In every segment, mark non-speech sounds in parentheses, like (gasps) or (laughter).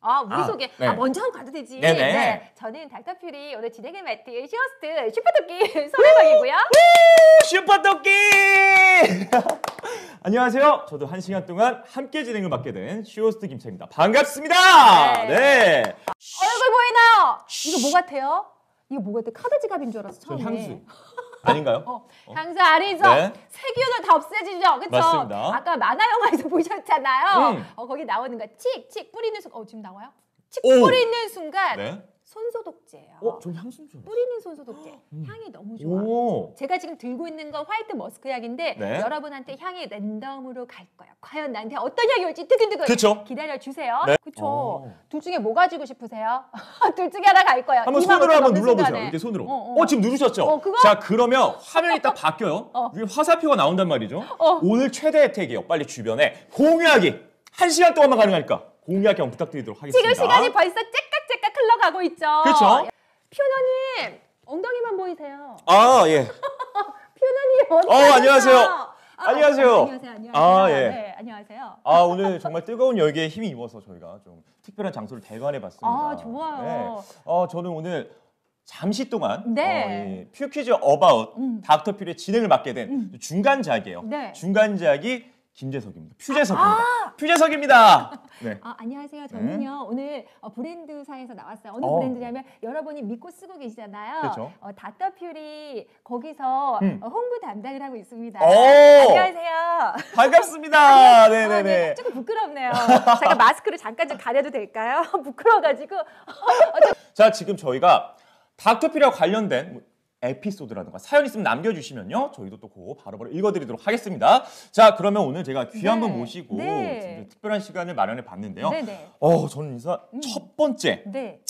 아, 우리 아, 소개. 네. 아, 먼저 하고 가도 되지. 네네. 네. 저는 닥터퓨리 오늘 진행을 맡은 시어스트 슈퍼토끼 서혜방이고요. (laughs) 슈퍼토끼! (laughs) 안녕하세요. 저도 한 시간 동안 함께 진행을 맡게 된 슈호스트 김채입니다. 반갑습니다. 네. 네. 얼굴 보이나요? 이거 뭐 같아요? 이거 뭐 같아? 카드 지갑인 줄 알았어, 처 향수. 아닌가요? 어, 향사 어? 아니죠. 네. 세균을 다없애지죠그쵸 맞습니다. 아까 만화 영화에서 (laughs) 보셨잖아요. 음. 어, 거기 나오는 거 칙칙 뿌리는 순간 어, 지금 나와요? 칙 오. 뿌리는 순간 네. 손소독제예요. 어, 전 향수 좀. 뿌리는 손소독제. (gasps) 음. 향이 너무 좋아. 오. 제가 지금 들고 있는 건 화이트 머스크 향인데 네. 여러분한테 향이 랜덤으로 갈 거예요. 과연 나한테 어떤 향이 올지 뜨근뜨근 그쵸? 기다려 주세요. 네. 그쵸. 어. 둘 중에 뭐 가지고 싶으세요? (laughs) 둘 중에 하나 갈 거예요. 한번 손으로 한번 눌러보세요. 이렇게 손으로. 어, 어. 어 지금 누르셨죠? 어, 그거? 자 그러면 화면이 딱 바뀌어요. (laughs) 어. 위에 화살표가 나온단 말이죠. 어. 오늘 최대 혜택이요. 에 빨리 주변에 공유하기. 한 시간 동안만 가능하니까 공유하기 한번 부탁드리도록 하겠습니다. 지금 시간이 벌써 째깍 흘러가고 있죠. 그렇죠. 퓨노님 엉덩이만 보이세요. 아 예. 퓨노님 (laughs) 어디 어 안녕하세요. 아, 안녕하세요. 안녕하세요. 안녕하세요. 아, 예. 네, 안녕하세요. 아, 오늘 정말 뜨거운 열기에 힘이 입어서 저희가 좀 특별한 장소를 대관해 봤습니다. 아, 좋아요. 네. 어, 저는 오늘 잠시 동안 네. 어, 예, 퓨 퀴즈 어바웃 음. 닥터필의 진행을 맡게 된 음. 중간작이에요. 네. 중간작이 김재석입니다. 퓨재석입니다. 아! 퓨재석입니다. 네. 아, 안녕하세요. 네. 저는요 네. 오늘 어, 브랜드사에서 나왔어요. 어느 어. 브랜드냐면 여러분이 믿고 쓰고 계시잖아요. 그렇죠. 어, 닥터퓨리 거기서 음. 어, 홍보 담당을 하고 있습니다. 오! 안녕하세요. 반갑습니다. 네네네. (laughs) 어, 네, 네. 네. 조금 부끄럽네요. 제가 마스크를 잠깐 좀 가려도 될까요? (laughs) 부끄러워가지고. 자 지금 저희가 닥터퓨리와 관련된 에피소드라든가 사연 있으면 남겨주시면요. 저희도 또 그거 바로바로 읽어드리도록 하겠습니다. 자, 그러면 오늘 제가 귀한 네. 분 모시고 네. 특별한 시간을 마련해 봤는데요. 네네. 어, 저는 이사 음. 첫 번째. 네.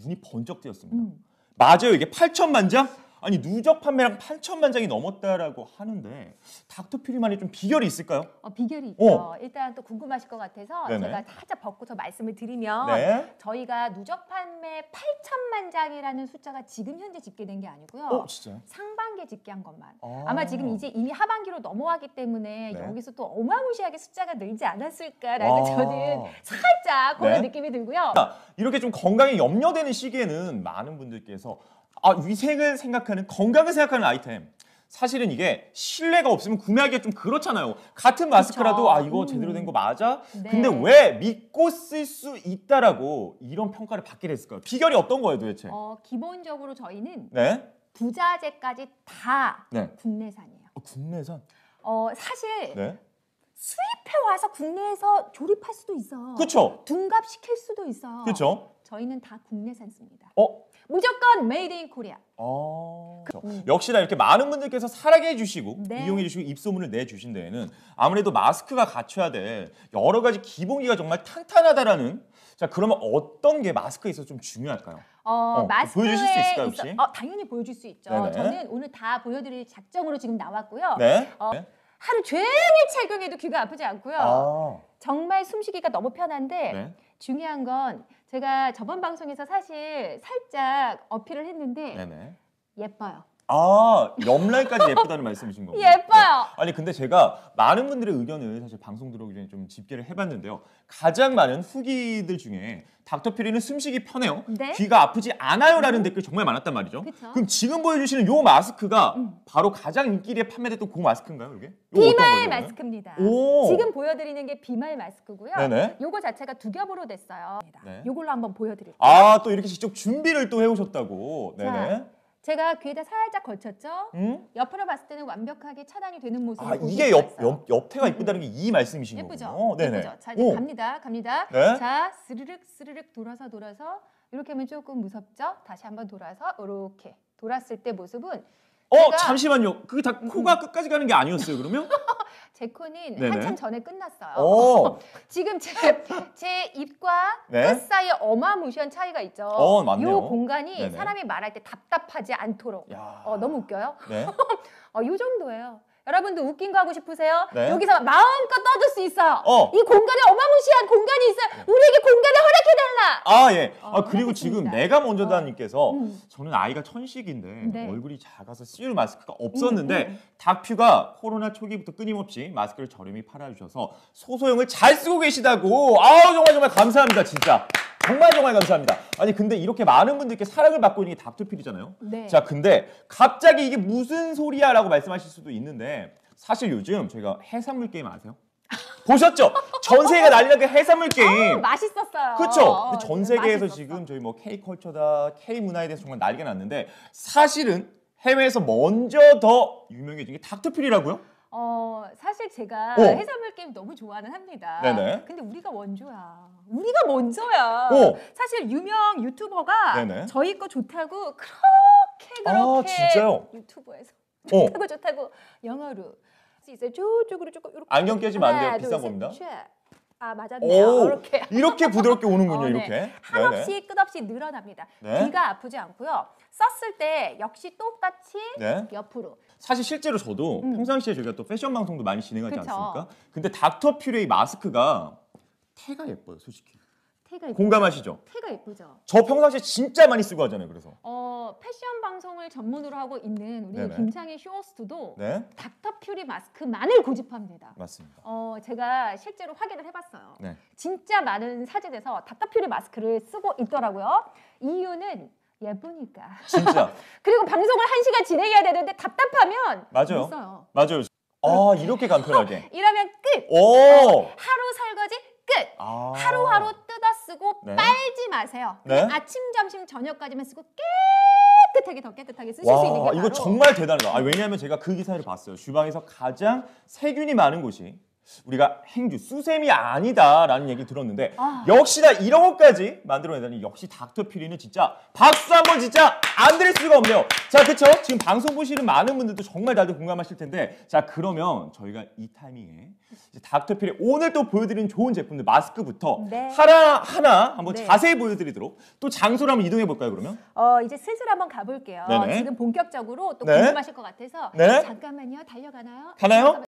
눈이 번쩍 뜨였습니다. 음. 맞아요. 이게 8천만 장? 아니 누적 판매량 8천만 장이 넘었다라고 하는데 닥터필이만의 좀 비결이 있을까요? 어, 비결이 어. 있죠. 어. 일단 또 궁금하실 것 같아서 네네. 제가 살짝 벗고서 말씀을 드리면 네. 저희가 누적 판매 8천만 장이라는 숫자가 지금 현재 집계된 게 아니고요. 어, 진짜요? 상반기에 집계한 것만. 아. 아마 지금 이제 이미 하반기로 넘어가기 때문에 네. 여기서 또 어마무시하게 숫자가 늘지 않았을까라는 아. 저는 살짝 그런 네. 느낌이 들고요. 이렇게 좀 건강에 염려되는 시기에는 많은 분들께서 아, 위생을 생각하는 건강을 생각하는 아이템. 사실은 이게 신뢰가 없으면 구매하기가 좀 그렇잖아요. 같은 마스크라도 그쵸. 아 이거 제대로 된 거 맞아? 음. 네. 근데 왜 믿고 쓸 수 있다라고 이런 평가를 받게 됐을까요? 비결이 어떤 거예요, 도대체? 어, 기본적으로 저희는 네? 부자재까지 다 네. 국내산이에요. 어, 국내산? 어, 사실 네? 수입해 와서 국내에서 조립할 수도 있어 그렇죠. 둔갑시킬 수도 있어 그렇죠. 저희는 다 국내산 씁니다. 어, 무조건 메이드 인 코리아. 어... 그렇죠. 음. 역시나 이렇게 많은 분들께서 사랑해 주시고 네. 이용해 주시고 입소문을 내 주신 데에는 아무래도 마스크가 갖춰야 될 여러 가지 기본기가 정말 탄탄하다라는 자 그러면 어떤 게 마스크에 있어서 좀 중요할까요? 어, 어, 뭐 마스크 보여줄 수 있을까요 혹시? 있어, 어, 당연히 보여줄 수 있죠. 네네. 저는 오늘 다 보여드릴 작정으로 지금 나왔고요. 네. 어, 네. 하루 종일 착용해도 귀가 아프지 않고요. 아. 정말 숨쉬기가 너무 편한데 네. 중요한 건 제가 저번 방송에서 사실 살짝 어필을 했는데 네네. 예뻐요. 아 옆라인까지 예쁘다는 말씀이신 (laughs) 거군요. 예뻐요. 네. 아니 근데 제가 많은 분들의 의견을 사실 방송 들어오기 전에 좀 집계를 해봤는데요. 가장 많은 후기들 중에 닥터피리는 숨쉬기 편해요. 네? 귀가 아프지 않아요라는 음. 댓글 정말 많았단 말이죠. 그쵸? 그럼 지금 보여주시는 요 마스크가 음. 바로 가장 인기에 판매됐던 고 마스크인가요, 이게? 비말 마스크입니다. 오. 지금 보여드리는 게 비말 마스크고요. 네네. 요거 자체가 두 겹으로 됐어요. 네. 요걸로 한번 보여드릴게요. 아또 이렇게 직접 준비를 또 해오셨다고. 네네. 자. 제가 귀에다 살짝 걸쳤죠. 음? 옆으로 봤을 때는 완벽하게 차단이 되는 모습. 아 이게 옆, 옆 옆태가 음. 이쁘다는 게 이 말씀이신 예쁘죠? 거군요. 네네. 예쁘죠. 자 이제 오. 갑니다. 갑니다. 네? 자 스르륵 스르륵 돌아서 돌아서 이렇게 하면 조금 무섭죠. 다시 한번 돌아서 이렇게 돌았을 때 모습은 어 잠시만요. 그게 다 음, 코가 음. 끝까지 가는 게 아니었어요. 그러면? (laughs) 제코는 네네. 한참 전에 끝났어요. 오. 어. (laughs) 지금 제, 제 입과 네. 끝 사이에 어마무시한 차이가 있죠. 어, 맞네요. 요 공간이 네네. 사람이 말할 때 답답하지 않도록. 야. 어, 너무 웃겨요? 네. (laughs) 어, 요 정도예요. 여러분도 웃긴 거 하고 싶으세요? 네. 여기서 마음껏 떠들 수있어 어. 이 공간에 어마무시한 공간이 있어요. 우리에게 공간을 허락해달라. 아 예. 아, 아 그리고 지금 내가 먼저다님께서 아, 음. 저는 아이가 천식인데 네. 얼굴이 작아서 씨유 마스크가 없었는데 음, 음. 닥퓨가 음. 코로나 초기부터 끊임없이 마스크를 저렴히 팔아주셔서 소소형을 잘 쓰고 계시다고. 아 정말 정말 감사합니다 진짜. 정말 정말 감사합니다. 아니 근데 이렇게 많은 분들께 사랑을 받고 있는 게 닥터필이잖아요. 네. 자 근데 갑자기 이게 무슨 소리야라고 말씀하실 수도 있는데 사실 요즘 저희가 해산물 게임 아세요? (laughs) 보셨죠? 전 세계가 난리난 그 해산물 게임. 어, 맛있었어요. 그렇죠. 전 네, 세계에서 지금 저희 뭐 K 컬처다 K 문화에 대해서 정말 난리가 났는데 사실은 해외에서 먼저 더 유명해진 게 닥터필이라고요? 어, 사실 제가 어. 해산물 게임 너무 좋아는 합니다. 네네. 근데 우리가 원조야. 우리가 먼저야. 어. 사실 유명 유튜버가 네네. 저희 거 좋다고 그렇게 아, 그렇게 아, 유튜버에서 어. 좋다고 좋다고 영어로 이제 저쪽으로 조금 이렇게 안경 깨지면 안 돼요. 비싼 겁니다. 쫙. 아 맞았네요. 이렇게 이렇게 부드럽게 (laughs) 어, 오는군요. 어, 네. 이렇게 한없이 네네. 끝없이 늘어납니다. 네. 귀가 아프지 않고요. 썼을 때 역시 똑같이 네. 옆으로. 사실 실제로 저도 음. 평상시에 저희가 또 패션 방송도 많이 진행하지 그쵸. 않습니까? 근데 닥터 퓨레이 마스크가 태가 예뻐요, 솔직히. 태가 예쁘죠. 공감하시죠? 태가 예쁘죠. 저 평상시에 진짜 많이 쓰고 하잖아요. 그래서. 어, 패션 방송을 전문으로 하고 있는 우리 김창희 쇼호스트도 네. 닥터 퓨리 마스크만을 고집합니다. 맞습니다. 어, 제가 실제로 확인을 해봤어요. 네. 진짜 많은 사진에서 닥터 퓨리 마스크를 쓰고 있더라고요. 이유는 예쁘니까. 진짜. (laughs) 그리고 방송을 한 시간 진행해야 되는데 답답하면 맞아요. 못 써요. 맞아요. 아 이렇게 간편하게. (laughs) 이러면 끝. 오. 하루 설거지 끝. 아. 하루하루 뜯어 쓰고 네. 빨지 마세요. 네? 아침, 점심, 저녁까지만 쓰고 깨. 깨끗하게 더 깨끗하게 쓰실 와, 수 있는 게 바로 이거 정말 대단하다. 아, 왜냐하면 제가 그 기사를 봤어요. 주방에서 가장 세균이 많은 곳이 우리가 행주 수세미 아니다라는 얘기를 들었는데 아. 역시나 이런 것까지 만들어내다니 역시 닥터 피리는 진짜 박수 한번 진짜 안 드릴 수가 없네요. 자그렇죠 지금 방송 보시는 많은 분들도 정말 다들 공감하실 텐데 자 그러면 저희가 이 타이밍에 이제 닥터 피리 오늘 또 보여드리는 좋은 제품들 마스크부터 네. 하나 하나 한번 네. 자세히 보여드리도록 또 장소를 한번 이동해 볼까요 그러면? 어 이제 슬슬 한번 가볼게요. 네네. 지금 본격적으로 또 네. 궁금하실 것 같아서 네. 잠깐만요 달려가나요? 가나요?